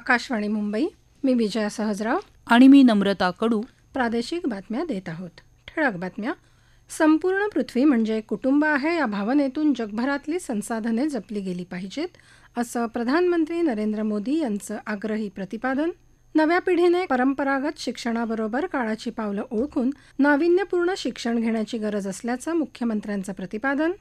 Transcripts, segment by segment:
आकाशवाणी मुंबई मी विजया सहजराव आणि मी नम्रता कडू प्रादेशिक बातम्या देत आहोत ठळक बातम्या संपूर्ण पृथ्वी म्हणजे कुटुंब आहे या भावनेतून जगभरातली संसाधने जपली गेली पाहिजेत असं प्रधानमंत्री नरेंद्र मोदी यांचं आग्रही प्रतिपादन नव्या पिढीने परंपरागत शिक्षणाबरोबर काळाची पावलं ओळखून नाविन्यपूर्ण शिक्षण घेण्याची गरज असल्याचं मुख्यमंत्र्यांचं प्रतिपादन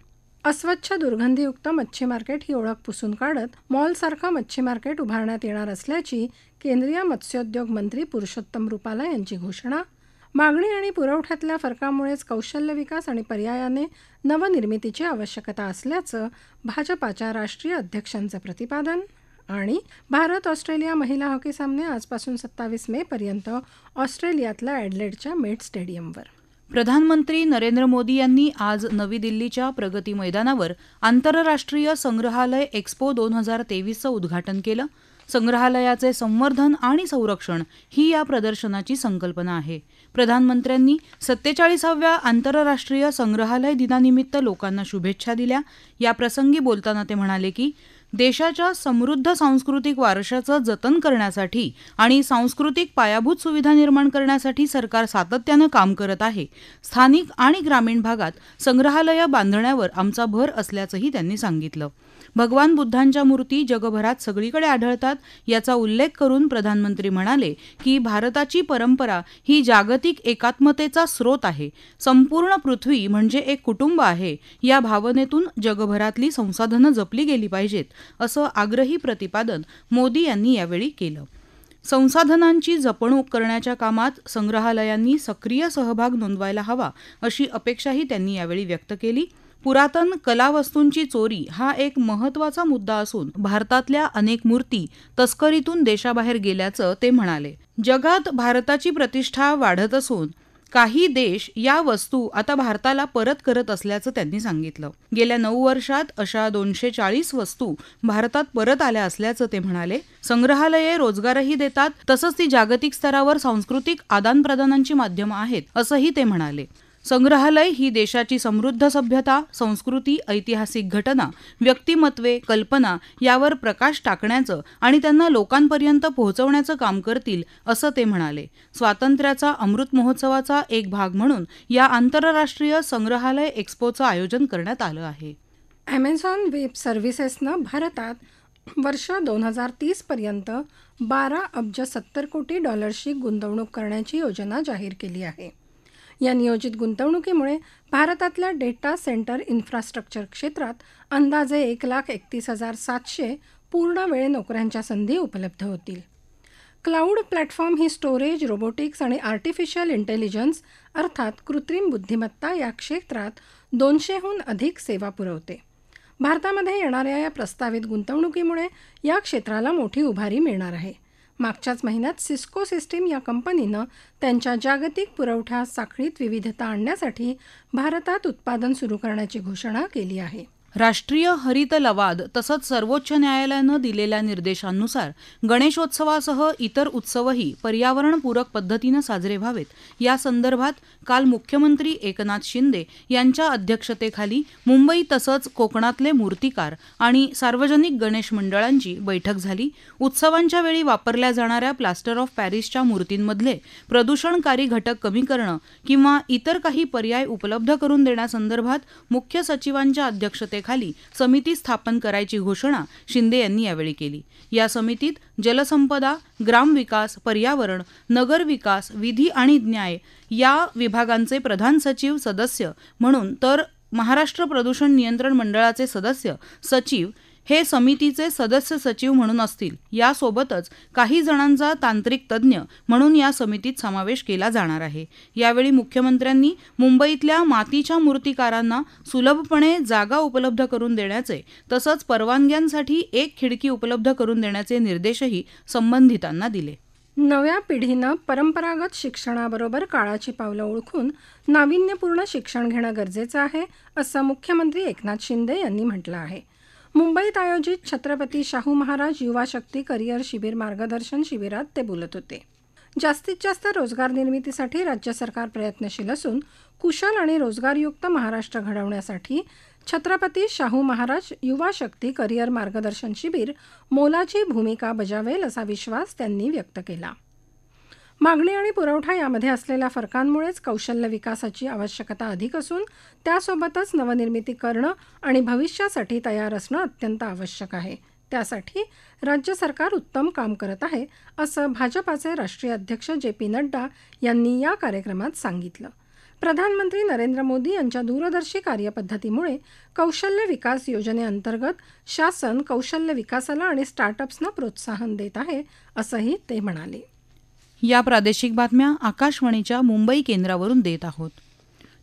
अस्वच्छ दुर्गंधीयुक्त मच्छी मार्केट ही ओळख पुसून काढत मॉलसारखं मच्छी मार्केट उभारण्यात येणार असल्याची केंद्रीय मत्स्योद्योग मंत्री पुरुषोत्तम रुपाला यांची घोषणा मागणी आणि पुरवठ्यातल्या फरकामुळेच कौशल्य विकास आणि पर्यायाने नवनिर्मितीची आवश्यकता असल्याचं भाजपाच्या राष्ट्रीय अध्यक्षांचं प्रतिपादन आणि भारत ऑस्ट्रेलिया महिला हॉकी सामने आजपासून सत्तावीस मे पर्यंत ऑस्ट्रेलियातल्या ॲडलेडच्या मेट स्टेडियमवर प्रधानमंत्री नरेंद्र मोदी यांनी आज नवी दिल्लीच्या प्रगती मैदानावर आंतरराष्ट्रीय संग्रहालय एक्स्पो दोन हजार तेवीसचं उद्घाटन केलं संग्रहालयाचे संवर्धन आणि संरक्षण ही या प्रदर्शनाची संकल्पना आहे प्रधानमंत्र्यांनी सत्तेचाळीसाव्या आंतरराष्ट्रीय संग्रहालय दिनानिमित्त लोकांना शुभेच्छा दिल्या याप्रसंगी बोलताना ते म्हणाले की देशाच्या समृद्ध सांस्कृतिक वारशाचं जतन करण्यासाठी आणि सांस्कृतिक पायाभूत सुविधा निर्माण करण्यासाठी सरकार सातत्यानं काम करत आहे स्थानिक आणि ग्रामीण भागात संग्रहालयं बांधण्यावर आमचा भर असल्याचंही त्यांनी सांगितलं भगवान बुद्धांच्या मूर्ती जगभरात सगळीकडे आढळतात याचा उल्लेख करून प्रधानमंत्री म्हणाले की भारताची परंपरा ही जागतिक एकात्मतेचा स्रोत आहे संपूर्ण पृथ्वी म्हणजे एक कुटुंब आहे या भावनेतून जगभरातली संसाधनं जपली गेली पाहिजेत असं आग्रही प्रतिपादन मोदी यांनी यावेळी केलं संसाधनांची जपणूक करण्याच्या कामात संग्रहालयांनी सक्रिय सहभाग नोंदवायला हवा अशी अपेक्षाही त्यांनी यावेळी व्यक्त केली पुरातन कलावस्तूंची चोरी हा एक महत्वाचा मुद्दा असून भारतातल्या अनेक मूर्ती तस्करीतून देशाबाहेर गेल्याचं ते म्हणाले जगात भारताची प्रतिष्ठा वाढत असून काही देश या वस्तू आता भारताला परत करत असल्याचं त्यांनी सांगितलं गेल्या नऊ वर्षात अशा दोनशे चाळीस वस्तू भारतात परत आल्या असल्याचं ते म्हणाले संग्रहालये रोजगारही देतात तसंच ती जागतिक स्तरावर सांस्कृतिक प्रदानांची माध्यम आहेत असंही ते म्हणाले संग्रहालय ही देशाची समृद्ध सभ्यता संस्कृती ऐतिहासिक घटना व्यक्तिमत्वे कल्पना यावर प्रकाश टाकण्याचं आणि त्यांना लोकांपर्यंत पोहोचवण्याचं काम करतील असं ते म्हणाले स्वातंत्र्याचा अमृत महोत्सवाचा एक भाग म्हणून या आंतरराष्ट्रीय संग्रहालय एक्स्पोचं आयोजन करण्यात आलं आहे ॲमेझॉन वेब सर्व्हिसेसनं भारतात वर्ष दोन हजार पर्यंत बारा अब्ज सत्तर कोटी डॉलर्सची गुंतवणूक करण्याची योजना जाहीर केली आहे या नियोजित गुंतवणुकीमुळे भारतातल्या डेटा सेंटर इन्फ्रास्ट्रक्चर क्षेत्रात अंदाजे एक लाख एकतीस हजार सातशे पूर्ण वेळ नोकऱ्यांच्या संधी उपलब्ध होतील क्लाउड प्लॅटफॉर्म ही स्टोरेज रोबोटिक्स आणि आर्टिफिशियल इंटेलिजन्स अर्थात कृत्रिम बुद्धिमत्ता या क्षेत्रात दोनशेहून अधिक सेवा पुरवते भारतामध्ये येणाऱ्या या प्रस्तावित गुंतवणुकीमुळे या क्षेत्राला मोठी उभारी मिळणार आहे मागच्याच महिन्यात सिस्को सिस्टीम या कंपनीनं त्यांच्या जागतिक पुरवठा साखळीत विविधता आणण्यासाठी भारतात उत्पादन सुरू करण्याची घोषणा केली आहे राष्ट्रीय हरित लवाद तसंच सर्वोच्च न्यायालयानं दिलेल्या निर्देशांनुसार गणेशोत्सवासह इतर उत्सवही पर्यावरणपूरक पद्धतीनं साजरे व्हावेत यासंदर्भात काल मुख्यमंत्री एकनाथ शिंदे यांच्या अध्यक्षतेखाली मुंबई तसंच कोकणातले मूर्तिकार आणि सार्वजनिक गणेश मंडळांची बैठक झाली उत्सवांच्या वेळी वापरल्या जाणाऱ्या प्लास्टर ऑफ पॅरिसच्या मूर्तींमधले प्रदूषणकारी घटक कमी करणं किंवा इतर काही पर्याय उपलब्ध करून देण्यासंदर्भात मुख्य सचिवांच्या अध्यक्षते अध्यक्षतेखाली समिती स्थापन करायची घोषणा शिंदे यांनी यावेळी केली या समितीत जलसंपदा ग्रामविकास पर्यावरण नगर विकास विधी आणि न्याय या विभागांचे प्रधान सचिव सदस्य म्हणून तर महाराष्ट्र प्रदूषण नियंत्रण मंडळाचे सदस्य सचिव हे समितीचे सदस्य सचिव म्हणून असतील यासोबतच काही जणांचा तांत्रिक तज्ज्ञ म्हणून या समितीत समावेश केला जाणार आहे यावेळी मुख्यमंत्र्यांनी मुंबईतल्या मातीच्या मूर्तिकारांना सुलभपणे जागा उपलब्ध करून देण्याचे तसंच परवानग्यांसाठी एक खिडकी उपलब्ध करून देण्याचे निर्देशही संबंधितांना दिले नव्या पिढीनं परंपरागत शिक्षणाबरोबर काळाची पावलं ओळखून नाविन्यपूर्ण शिक्षण घेणं गरजेचं आहे असं मुख्यमंत्री एकनाथ शिंदे यांनी म्हटलं आहे मुंबईत आयोजित छत्रपती शाहू महाराज युवा शक्ती करिअर शिबिर मार्गदर्शन शिबिरात ते बोलत होते जास्तीत जास्त रोजगार निर्मितीसाठी राज्य सरकार प्रयत्नशील असून कुशल आणि रोजगारयुक्त महाराष्ट्र घडवण्यासाठी छत्रपती शाहू महाराज युवा शक्ती करिअर मार्गदर्शन शिबिर मोलाची भूमिका बजावेल असा विश्वास त्यांनी व्यक्त केला मागणी आणि पुरवठा यामध्ये असलेल्या फरकांमुळेच कौशल्य विकासाची आवश्यकता अधिक असून त्यासोबतच नवनिर्मिती करणं आणि भविष्यासाठी तयार असणं अत्यंत आवश्यक आहे त्यासाठी राज्य सरकार उत्तम काम करत आहे असं भाजपाचे राष्ट्रीय अध्यक्ष जे पी नड्डा यांनी या कार्यक्रमात सांगितलं प्रधानमंत्री नरेंद्र मोदी यांच्या दूरदर्शी कार्यपद्धतीमुळे कौशल्य विकास योजनेअंतर्गत शासन कौशल्य विकासाला आणि स्टार्टअप्सना प्रोत्साहन देत आहे असंही ते म्हणाले या प्रादेशिक बातम्या आकाशवाणीच्या मुंबई केंद्रावरून देत आहोत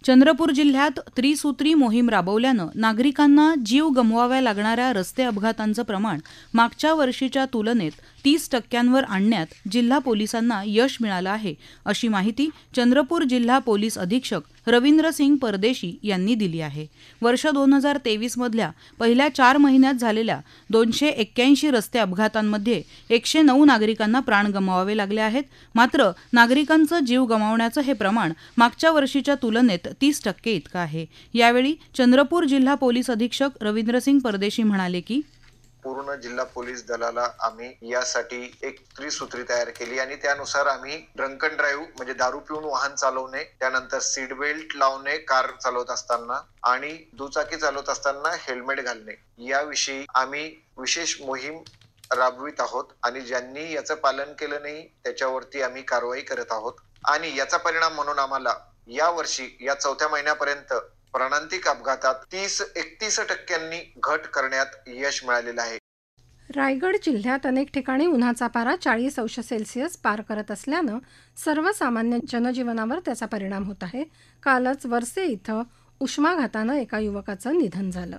चंद्रपूर जिल्ह्यात त्रिसूत्री मोहीम राबवल्यानं नागरिकांना जीव गमवाव्या लागणाऱ्या रस्ते अपघातांचं प्रमाण मागच्या वर्षीच्या तुलनेत तीस टक्क्यांवर आणण्यात जिल्हा पोलिसांना यश मिळालं आहे अशी माहिती चंद्रपूर जिल्हा पोलीस अधीक्षक रवींद्र सिंग परदेशी यांनी दिली आहे वर्ष दोन हजार तेवीसमधल्या पहिल्या चार महिन्यात झालेल्या दोनशे एक्क्याऐंशी रस्ते अपघातांमध्ये एकशे नऊ नागरिकांना प्राण गमावावे लागले आहेत मात्र नागरिकांचं जीव गमावण्याचं हे प्रमाण मागच्या वर्षीच्या तुलनेत तीस टक्के इतकं आहे यावेळी चंद्रपूर जिल्हा पोलीस अधीक्षक रवींद्र सिंग परदेशी म्हणाले की पूर्ण जिल्हा पोलीस दलाला आम्ही यासाठी एक त्रिसूत्री तयार केली आणि त्यानुसार आम्ही ड्रंकन ड्राईव्ह म्हणजे दारू पिऊन वाहन चालवणे त्यानंतर सीट बेल्ट लावणे कार चालवत असताना आणि दुचाकी चालवत असताना हेल्मेट घालणे याविषयी आम्ही विशेष मोहीम राबवित आहोत आणि ज्यांनी याचं पालन केलं नाही त्याच्यावरती आम्ही कारवाई करत आहोत आणि याचा परिणाम म्हणून आम्हाला या वर्षी या चौथ्या महिन्यापर्यंत प्राणांतिक अपघातात तीस एकतीस टक्क्यांनी घट करण्यात यश मिळालेलं आहे रायगड जिल्ह्यात अनेक ठिकाणी उन्हाचा पारा चाळीस अंश सेल्सिअस पार करत असल्यानं सर्वसामान्य जनजीवनावर त्याचा परिणाम होत आहे कालच वर्से इथं उष्माघातानं एका युवकाचं निधन झालं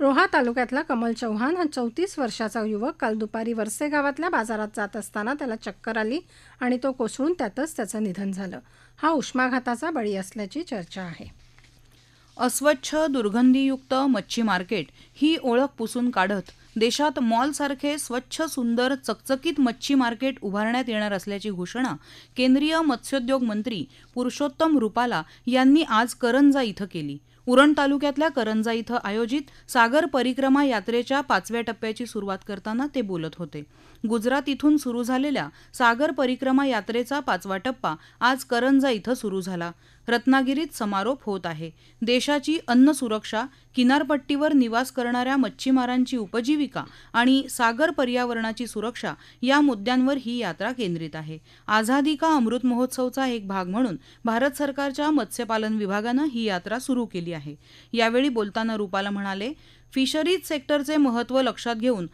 रोहा तालुक्यातला कमल चौहान हा चौतीस वर्षाचा युवक काल दुपारी वर्से गावातल्या बाजारात जात असताना त्याला चक्कर आली आणि तो कोसळून त्यातच त्याचं निधन झालं हा उष्माघाताचा बळी असल्याची चर्चा आहे अस्वच्छ दुर्गंधीयुक्त मच्छी मार्केट ही ओळख पुसून काढत देशात मॉलसारखे स्वच्छ सुंदर चकचकीत मच्छी मार्केट उभारण्यात येणार असल्याची घोषणा केंद्रीय मत्स्योद्योग मंत्री पुरुषोत्तम रुपाला यांनी आज करंजा इथं केली उरण तालुक्यातल्या करंजा इथं आयोजित सागर परिक्रमा यात्रेच्या पाचव्या टप्प्याची सुरुवात करताना ते बोलत होते गुजरात इथून सुरू झालेल्या सागर परिक्रमा यात्रेचा पाचवा टप्पा आज करंजा इथं सुरू झाला रत्नागिरीत समारोप होत आहे देशाची अन्न सुरक्षा किनारपट्टीवर निवास करणाऱ्या मच्छीमारांची उपजीविका आणि सागर पर्यावरणाची सुरक्षा या मुद्द्यांवर ही यात्रा केंद्रित आहे आझादी का अमृत महोत्सवचा एक भाग म्हणून भारत सरकारच्या मत्स्यपालन विभागानं ही यात्रा सुरू केली आहे यावेळी बोलताना रुपाला म्हणाले फिशरीज सेक्टरचे महत्व लक्षात घेऊन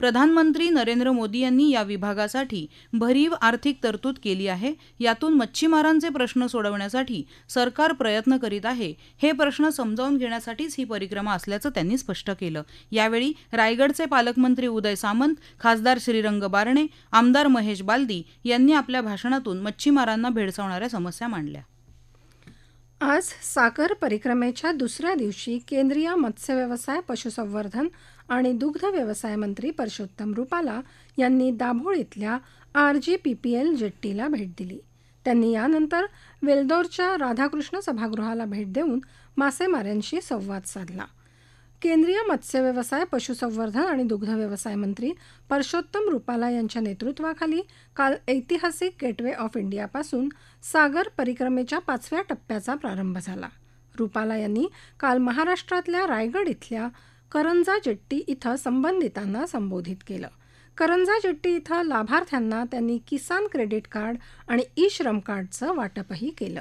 प्रधानमंत्री नरेंद्र मोदी यांनी या विभागासाठी भरीव आर्थिक तरतूद केली आहे यातून मच्छीमारांचे प्रश्न सोडवण्यासाठी सरकार प्रयत्न करीत आहे हे प्रश्न समजावून घेण्यासाठीच ही परिक्रमा असल्याचं त्यांनी स्पष्ट केलं यावेळी रायगडचे पालकमंत्री उदय सामंत खासदार श्रीरंग बारणे आमदार महेश बालदी यांनी आपल्या भाषणातून मच्छीमारांना भेडसावणाऱ्या समस्या मांडल्या आज साखर परिक्रमेच्या दुसऱ्या दिवशी केंद्रीय मत्स्यव्यवसाय पशुसंवर्धन आणि दुग्ध व्यवसाय मंत्री परषोत्तम रुपाला यांनी दाभोळ इथल्या R G P P L जेट्टीला भेट दिली त्यांनी यानंतर वेल्दोरच्या राधाकृष्ण सभागृहाला भेट देऊन मासेमाऱ्यांशी संवाद साधला केंद्रीय मत्स्यव्यवसाय पशुसंवर्धन आणि दुग्धव्यवसाय मंत्री परषोत्तम रुपाला यांच्या नेतृत्वाखाली काल ऐतिहासिक गेटवे ऑफ इंडियापासून सागर परिक्रमेच्या पाचव्या टप्प्याचा प्रारंभ झाला रुपाला यांनी काल महाराष्ट्रातल्या रायगड इथल्या करंजा जेट्टी इथं संबंधितांना संबोधित केलं करंजा जेट्टी इथं लाभार्थ्यांना त्यांनी किसान क्रेडिट कार्ड आणि ई श्रम कार्डचं वाटपही केलं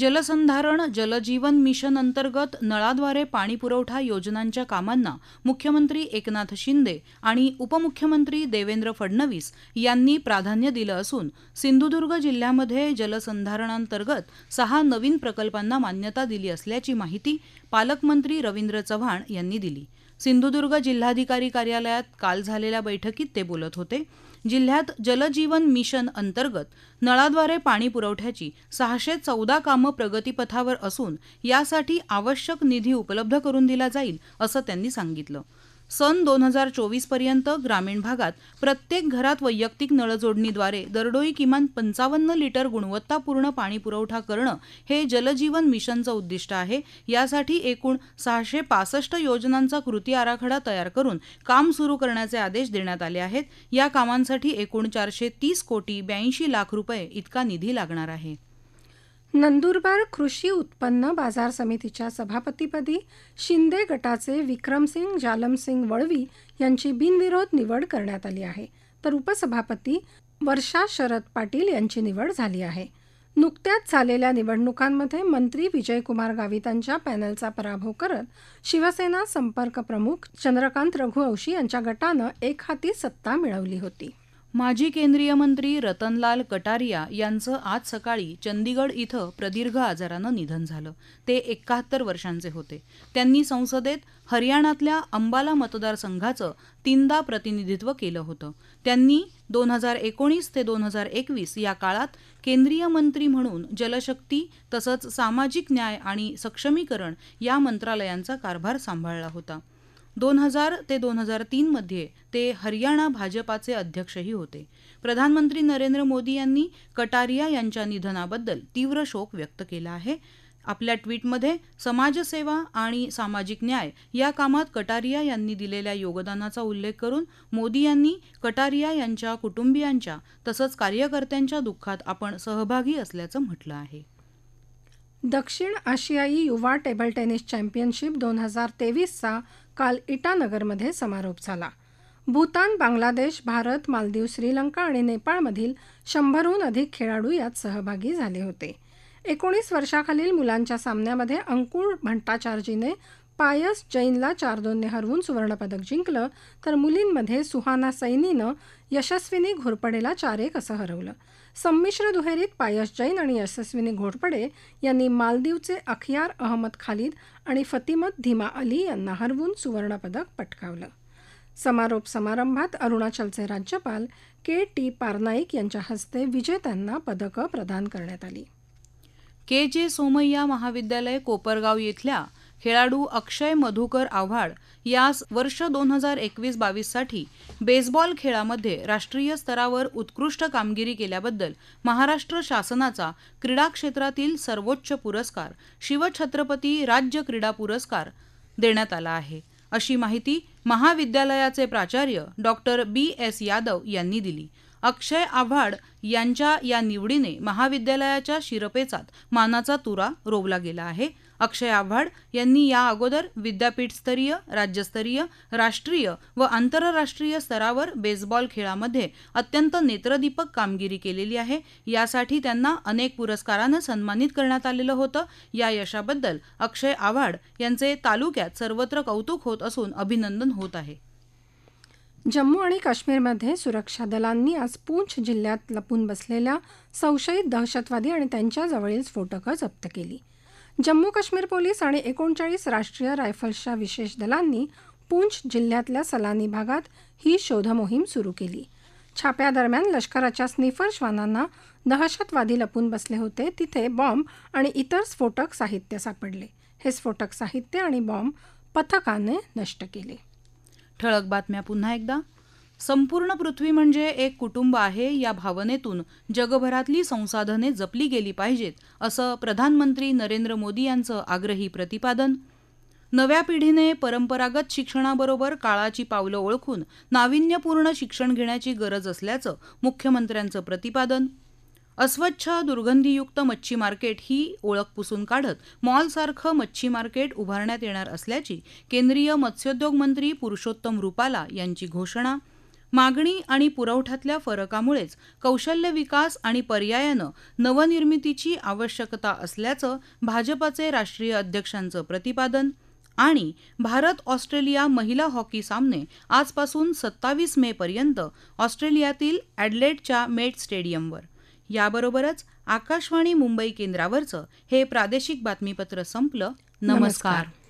जलसंधारण जलजीवन मिशन अंतर्गत नळाद्वारे पाणीपुरवठा योजनांच्या कामांना मुख्यमंत्री एकनाथ शिंदे आणि उपमुख्यमंत्री देवेंद्र फडणवीस यांनी प्राधान्य दिलं असून सिंधुदुर्ग जिल्ह्यामध्ये जलसंधारणांतर्गत सहा नवीन प्रकल्पांना मान्यता दिली असल्याची माहिती पालकमंत्री रवींद्र चव्हाण यांनी दिली सिंधुदुर्ग जिल्हाधिकारी कार्यालयात काल झालेल्या बैठकीत ते बोलत होते जिल्ह्यात जलजीवन मिशन अंतर्गत नळाद्वारे पाणी पुरवठ्याची सहाशे चौदा कामं प्रगतीपथावर असून यासाठी आवश्यक निधी उपलब्ध करून दिला जाईल असं त्यांनी सांगितलं सन दोन हजार चोवीसपर्यंत ग्रामीण भागात प्रत्येक घरात वैयक्तिक नळजोडणीद्वारे दरडोई किमान पंचावन्न लिटर गुणवत्तापूर्ण पाणी पुरवठा करणं हे जलजीवन मिशनचं उद्दिष्ट आहे यासाठी एकूण सहाशे पासष्ट योजनांचा कृती आराखडा तयार करून काम सुरू करण्याचे आदेश देण्यात आले आहेत या कामांसाठी एकूण चारशे तीस कोटी ब्याऐंशी लाख रुपये इतका निधी लागणार आहे नंदुरबार कृषी उत्पन्न बाजार समितीच्या सभापतीपदी शिंदे गटाचे विक्रमसिंग जालमसिंग वळवी यांची बिनविरोध निवड करण्यात आली आहे तर उपसभापती वर्षा शरद पाटील यांची निवड झाली आहे नुकत्याच झालेल्या निवडणुकांमध्ये मंत्री विजयकुमार गावितांच्या पॅनलचा पराभव करत शिवसेना संपर्क प्रमुख चंद्रकांत रघुवंशी यांच्या गटानं एकहाती सत्ता मिळवली होती माजी केंद्रीय मंत्री रतनलाल कटारिया यांचं आज सकाळी चंदीगड इथं प्रदीर्घ आजारानं निधन झालं ते एकाहत्तर वर्षांचे होते त्यांनी संसदेत हरियाणातल्या अंबाला मतदारसंघाचं तीनदा प्रतिनिधित्व केलं होतं त्यांनी दोन हजार एकोणीस ते दोन हजार एकवीस या काळात केंद्रीय मंत्री म्हणून जलशक्ती तसंच सामाजिक न्याय आणि सक्षमीकरण या मंत्रालयांचा कारभार सांभाळला होता दोन हजार ते दोन हजार तीनमध्ये ते हरियाणा भाजपाचे अध्यक्षही होते प्रधानमंत्री नरेंद्र मोदी यांनी कटारिया यांच्या निधनाबद्दल तीव्र शोक व्यक्त केला आहे आपल्या ट्विटमध्ये समाजसेवा आणि सामाजिक न्याय या कामात कटारिया यांनी दिलेल्या योगदानाचा उल्लेख करून मोदी यांनी कटारिया यांच्या कुटुंबियांच्या तसंच कार्यकर्त्यांच्या दुःखात आपण सहभागी असल्याचं म्हटलं आहे दक्षिण आशियाई युवा टेबल टेनिस चॅम्पियनशिप दोन हजार तेवीसचा काल इटानगरमध्ये समारोप झाला भूतान बांगलादेश भारत मालदीव श्रीलंका आणि नेपाळमधील शंभरहून अधिक खेळाडू यात सहभागी झाले होते एकोणीस वर्षाखालील मुलांच्या सामन्यामध्ये अंकुर भट्टाचार्जीने पायस जैनला चार दोनने हरवून सुवर्णपदक जिंकलं तर मुलींमध्ये सुहाना सैनीनं यशस्विनी घोरपडेला चार एक असं हरवलं संमिश्र दुहेरीत पायस जैन आणि यशस्विनी घोरपडे यांनी मालदीवचे अखियार अहमद खालिद आणि फतिमत धीमा अली यांना हरवून सुवर्णपदक पटकावलं समारोप समारंभात अरुणाचलचे राज्यपाल के टी पारनाईक यांच्या हस्ते विजेत्यांना पदकं प्रदान करण्यात आली के जे सोमय्या महाविद्यालय कोपरगाव येथील खेळाडू अक्षय मधुकर आव्हाड यास वर्ष दोन हजार एकवीस बावीससाठी बेसबॉल खेळामध्ये राष्ट्रीय स्तरावर उत्कृष्ट कामगिरी केल्याबद्दल महाराष्ट्र शासनाचा क्रीडा क्षेत्रातील सर्वोच्च पुरस्कार शिवछत्रपती राज्य क्रीडा पुरस्कार देण्यात आला आहे अशी माहिती महाविद्यालयाचे प्राचार्य डॉक्टर बी एस यादव यांनी दिली अक्षय आव्हाड यांच्या या निवडीने महाविद्यालयाच्या शिरपेचात मानाचा तुरा रोवला गेला आहे अक्षय आव्हाड यांनी या अगोदर विद्यापीठस्तरीय राज्यस्तरीय राष्ट्रीय व आंतरराष्ट्रीय स्तरावर बेसबॉल खेळामध्ये अत्यंत नेत्रदीपक कामगिरी केलेली आहे यासाठी त्यांना अनेक पुरस्कारानं सन्मानित करण्यात आलेलं होतं या यशाबद्दल अक्षय आव्हाड यांचे तालुक्यात सर्वत्र कौतुक होत असून अभिनंदन होत आहे जम्मू आणि काश्मीरमध्ये सुरक्षा दलांनी आज पूंछ जिल्ह्यात लपून बसलेल्या संशयित दहशतवादी आणि त्यांच्याजवळील स्फोटकं जप्त केली जम्मू काश्मीर पोलीस आणि एकोणचाळीस राष्ट्रीय रायफल्सच्या विशेष दलांनी पूंछ जिल्ह्यातल्या सलानी भागात ही शोधमोहीम सुरू केली छाप्यादरम्यान लष्कराच्या स्निफर श्वानांना दहशतवादी लपून बसले होते तिथे बॉम्ब आणि इतर स्फोटक साहित्य सापडले हे स्फोटक साहित्य आणि बॉम्ब पथकाने नष्ट केले ठळक बातम्या पुन्हा एकदा संपूर्ण पृथ्वी म्हणजे एक कुटुंब आहे या भावनेतून जगभरातली संसाधने जपली गेली पाहिजेत असं प्रधानमंत्री नरेंद्र मोदी यांचं आग्रही प्रतिपादन नव्या पिढीने परंपरागत शिक्षणाबरोबर काळाची पावलं ओळखून नाविन्यपूर्ण शिक्षण घेण्याची गरज असल्याचं मुख्यमंत्र्यांचं प्रतिपादन अस्वच्छ दुर्गंधीयुक्त मच्छी मार्केट ही ओळख पुसून काढत मॉलसारखं मच्छी मार्केट उभारण्यात येणार असल्याची केंद्रीय मत्स्योद्योग मंत्री पुरुषोत्तम रुपाला यांची घोषणा मागणी आणि पुरवठ्यातल्या फरकामुळेच कौशल्य विकास आणि पर्यायानं नवनिर्मितीची आवश्यकता असल्याचं भाजपाचे राष्ट्रीय अध्यक्षांचं प्रतिपादन आणि भारत ऑस्ट्रेलिया महिला हॉकी सामने आजपासून सत्तावीस मे पर्यंत ऑस्ट्रेलियातील ॲडलेटच्या मेट स्टेडियमवर याबरोबरच आकाशवाणी मुंबई केंद्रावरचं हे प्रादेशिक बातमीपत्र संपलं नमस्कार, नमस्कार।